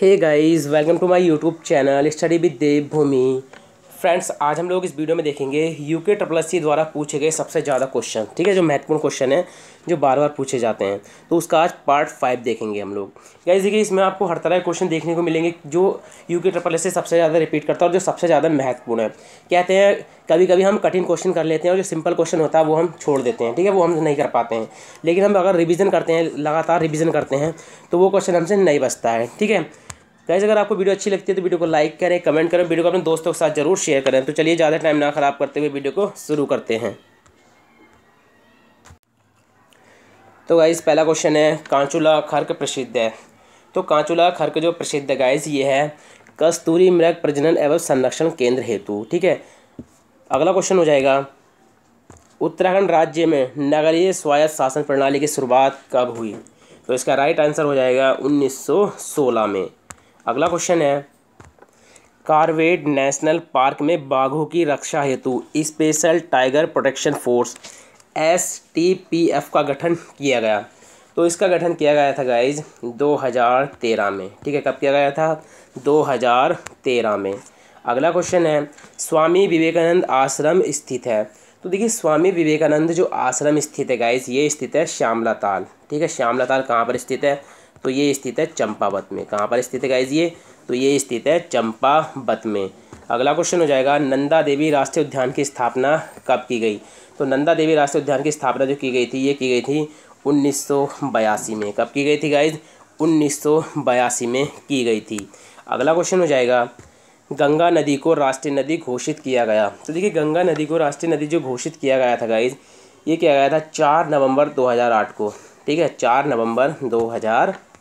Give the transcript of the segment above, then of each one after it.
hey guys welcome to my YouTube channel study with Devbhoomi friends आज हम लोग इस वीडियो में देखेंगे यूके ट्रिपल सी द्वारा पूछे गए सबसे ज़्यादा क्वेश्चन ठीक है जो महत्वपूर्ण क्वेश्चन है जो बार बार पूछे जाते हैं तो उसका आज पार्ट फाइव देखेंगे हम लोग गाइस देखिए इसमें आपको हर तरह के क्वेश्चन देखने को मिलेंगे जो के ट्रिपल एस सबसे ज़्यादा रिपीट करता है और जो सबसे ज़्यादा महत्वपूर्ण है कहते हैं कभी कभी हम कठिन क्वेश्चन कर लेते हैं और जो सिंपल क्वेश्चन होता है वो हम छोड़ देते हैं ठीक है वो हम नहीं कर पाते हैं लेकिन हम अगर रिविज़न करते हैं लगातार रिविज़न करते हैं तो वो क्वेश्चन हमसे नहीं बचता है ठीक है गाइज अगर आपको वीडियो अच्छी लगती है तो वीडियो को लाइक करें कमेंट करें वीडियो को अपने दोस्तों के साथ जरूर शेयर करें तो चलिए ज़्यादा टाइम ना ख़राब करते हुए वीडियो को शुरू करते हैं तो गाइज़ पहला क्वेश्चन है कांचूला खर्क प्रसिद्ध है तो कांचूला खर्क जो प्रसिद्ध है गाइज ये है कस्तूरी मृग प्रजनन एवं संरक्षण केंद्र हेतु ठीक है अगला क्वेश्चन हो जाएगा उत्तराखंड राज्य में नगरीय स्वायत्त शासन प्रणाली की शुरुआत कब हुई तो इसका राइट आंसर हो जाएगा 1916 में अगला क्वेश्चन है कारवेड नेशनल पार्क में बाघों की रक्षा हेतु special tiger protection force S T P F का गठन किया गया तो इसका गठन किया गया था गाइज 2013 में ठीक है कब किया गया था 2013 में अगला क्वेश्चन है स्वामी विवेकानंद आश्रम स्थित है तो देखिए स्वामी विवेकानंद जो आश्रम स्थित है गाइज ये स्थित है श्यामला ताल ठीक है श्यामला ताल कहाँ पर स्थित है तो ये स्थित है चंपावत में कहाँ पर स्थित है गाइज ये तो ये स्थित है चंपावत में अगला क्वेश्चन हो जाएगा नंदा देवी राष्ट्रीय उद्यान की स्थापना कब की गई तो नंदा देवी राष्ट्रीय उद्यान की स्थापना जो की गई थी ये की गई थी उन्नीस में कब की गई थी गाइज उन्नीस में की गई थी अगला क्वेश्चन हो जाएगा गंगा नदी को राष्ट्रीय नदी घोषित किया गया तो देखिए गंगा नदी को राष्ट्रीय नदी जो घोषित किया गया था गाइज ये किया गया था चार नवंबर 2008 को ठीक है चार नवंबर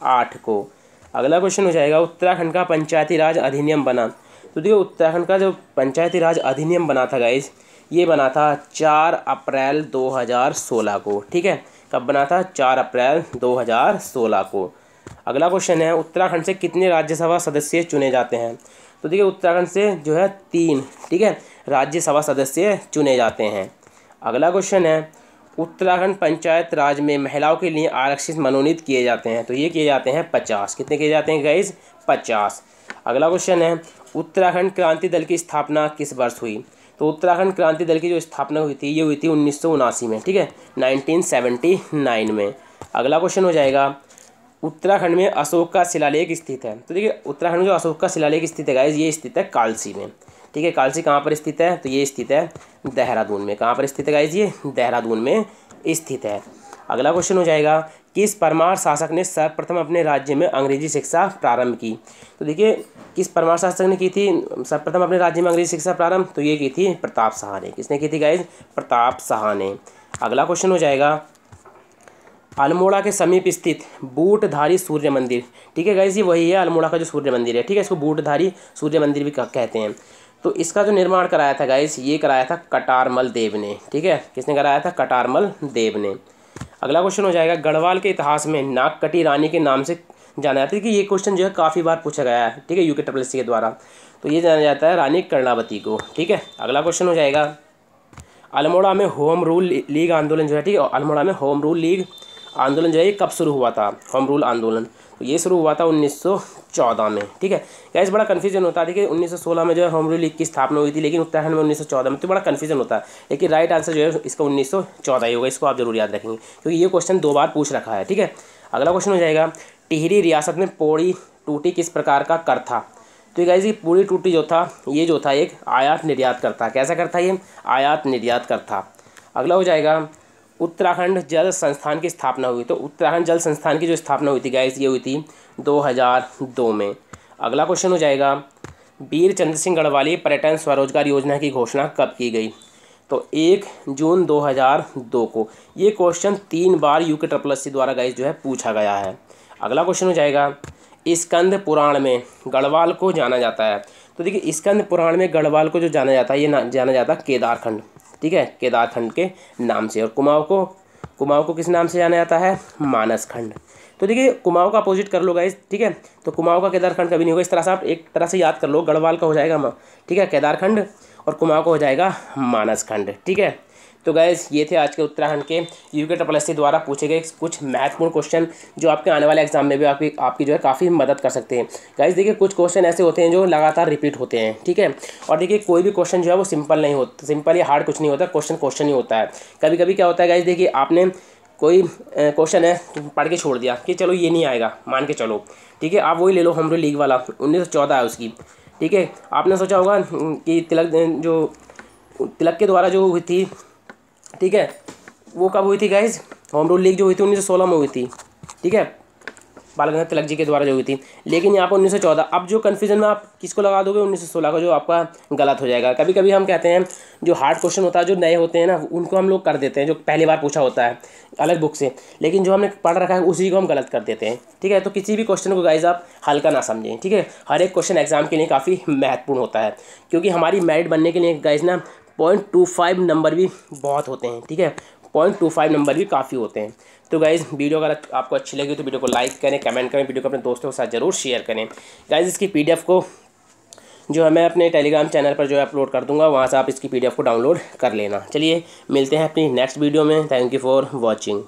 आठ को अगला क्वेश्चन हो जाएगा उत्तराखंड का पंचायती राज अधिनियम बना तो देखिए उत्तराखंड का जो पंचायती राज अधिनियम बना था गाइज ये बना था चार अप्रैल 2016 को ठीक है कब बना था चार अप्रैल 2016 को अगला क्वेश्चन है उत्तराखंड से कितने राज्यसभा सदस्य चुने जाते हैं तो देखिए उत्तराखंड से जो है तीन ठीक है राज्यसभा सदस्य चुने जाते हैं अगला क्वेश्चन है उत्तराखंड पंचायत राज में महिलाओं के लिए आरक्षित मनोनीत किए जाते हैं तो ये किए जाते हैं पचास कितने किए जाते हैं गैस पचास अगला क्वेश्चन है उत्तराखंड क्रांति दल की स्थापना किस वर्ष हुई तो उत्तराखंड क्रांति दल की जो स्थापना हुई थी ये हुई थी उन्नीस में ठीक है नाइनटीन में अगला क्वेश्चन हो जाएगा उत्तराखंड में अशोक का शिलालेख स्थित है तो देखिए उत्तराखंड में जो अशोक का शिलालेख स्थित है गाइज ये स्थित है कालसी में ठीक है कालसी कहाँ पर स्थित है तो ये स्थित है देहरादून में कहाँ पर स्थित है गाइज ये देहरादून में स्थित है अगला क्वेश्चन हो जाएगा किस परमार शासक ने सर्वप्रथम अपने राज्य में अंग्रेजी शिक्षा प्रारंभ की तो देखिए किस परमार शासक ने की थी सर्वप्रथम अपने राज्य में अंग्रेजी शिक्षा प्रारंभ तो ये की थी प्रताप शाह ने किसने की थी गाइज प्रताप शाह ने अगला क्वेश्चन हो जाएगा अल्मोड़ा के समीप स्थित बूटधारी सूर्य मंदिर ठीक है गाइज ये वही है अल्मोड़ा का जो सूर्य मंदिर है ठीक है इसको बूटधारी सूर्य मंदिर भी कहते हैं तो इसका जो निर्माण कराया था गाइस ये कराया था कटारमल देव ने ठीक है किसने कराया था कटारमल देव ने अगला क्वेश्चन हो जाएगा गढ़वाल के इतिहास में नागकटी रानी के नाम से जाना जाता है कि ये क्वेश्चन जो है काफ़ी बार पूछा गया है ठीक है यू के डब्ल्यू के द्वारा तो ये जाना जाता है रानी कर्णावती को ठीक है अगला क्वेश्चन हो जाएगा अल्मोड़ा में होम रूल लीग आंदोलन जो है ठीक है अल्मोड़ा में होम रूल लीग आंदोलन जो है ये कब शुरू हुआ था होम रूल आंदोलन तो ये शुरू हुआ था 1914 में ठीक है गैस बड़ा कन्फ्यूजन होता है देखिए 1916 में जो है होम रूल लीग की स्थापना हुई थी लेकिन उत्तराखंड में 1914 में तो बड़ा कन्फ्यूजन होता है लेकिन राइट आंसर जो है इसका उन्नीस ही होगा इसको आप जरूर याद रखेंगे क्योंकि ये क्वेश्चन दो बार पूछ रखा है ठीक है अगला क्वेश्चन हो जाएगा टिहरी रियासत में पौड़ी टूटी किस प्रकार का कर था तो ये गाइज पूरी टूटी जो था ये जो था एक आयात निर्यात करता कैसा करता ये आयात निर्यात करता अगला हो जाएगा उत्तराखंड जल संस्थान की स्थापना हुई तो उत्तराखंड जल संस्थान की जो स्थापना हुई थी गैस ये हुई थी 2002 में अगला क्वेश्चन हो जाएगा वीर चंद्र सिंह गढ़वाली पर्यटन स्वरोजगार योजना की घोषणा कब की गई तो एक जून 2002 को ये क्वेश्चन तीन बार यू के ट्रिपल सी द्वारा गैस जो है पूछा गया है अगला क्वेश्चन हो जाएगा स्कंद पुराण में गढ़वाल को जाना जाता है तो देखिए स्कंद पुराण में गढ़वाल को जो जाना जाता है ये जाना जाता है केदारखंड ठीक है केदारखंड के नाम से और कुमाऊँ को कुमाऊँ को किस नाम से जाना जाता है मानस खंड तो देखिए कुमाऊँ का अपोजिट कर लो गाइस ठीक है तो कुमाऊँ का केदारखंड कभी नहीं होगा इस तरह से आप एक तरह से याद कर लो गढ़वाल का हो जाएगा ठीक है केदारखंड और कुमाऊँ का हो जाएगा मानस खंड ठीक है तो गैस ये थे आज के उत्तराखंड के यू के ट्रपल एस द्वारा पूछे गए कुछ महत्वपूर्ण क्वेश्चन जो आपके आने वाले एग्जाम में भी आपकी आपकी जो है काफ़ी मदद कर सकते हैं गैस देखिए कुछ क्वेश्चन ऐसे होते हैं जो लगातार रिपीट होते हैं ठीक है और देखिए कोई भी क्वेश्चन जो है वो सिंपल नहीं होता सिंपल या हार्ड कुछ नहीं होता क्वेश्चन क्वेश्चन ही होता है कभी कभी क्या होता है गैस देखिए आपने कोई क्वेश्चन है पढ़ के छोड़ दिया कि चलो ये नहीं आएगा मान के चलो ठीक है आप वही ले लो हमरो लीग वाला उन्नीस सौ चौदह है उसकी ठीक है आपने सोचा होगा कि तिलक जो तिलक के द्वारा जो हुई थी ठीक है वो कब हुई थी गाइज होम रूल लीग जो हुई थी उन्नीस में हुई थी ठीक है बाल गंगाधर तिलक जी के द्वारा जो हुई थी लेकिन यहाँ पर उन्नीस अब जो कन्फ्यूजन में आप किसको लगा दोगे उन्नीस का जो आपका गलत हो जाएगा कभी कभी हम कहते हैं जो हार्ड क्वेश्चन होता है जो नए होते हैं ना उनको हम लोग कर देते हैं जो पहली बार पूछा होता है अलग बुक से लेकिन जो हमने पढ़ रखा है उसी को हम गलत कर देते हैं ठीक है तो किसी भी क्वेश्चन को गाइज आप हल्का ना समझें ठीक है हर एक क्वेश्चन एग्जाम के लिए काफ़ी महत्वपूर्ण होता है क्योंकि हमारी मेरिट बनने के लिए गाइज ना पॉइंट टू फाइव नंबर भी बहुत होते हैं ठीक है पॉइंट टू फाइव नंबर भी काफ़ी होते हैं तो गाइज़ वीडियो अगर आपको अच्छी लगी तो वीडियो को लाइक करें कमेंट करें वीडियो को अपने दोस्तों के साथ जरूर शेयर करें गाइज़ इसकी पी को जो है मैं अपने टेलीग्राम चैनल पर जो है अपलोड कर दूंगा वहाँ से आप इसकी पी को डाउनलोड कर लेना चलिए मिलते हैं अपनी नेक्स्ट वीडियो में थैंक यू फॉर वॉचिंग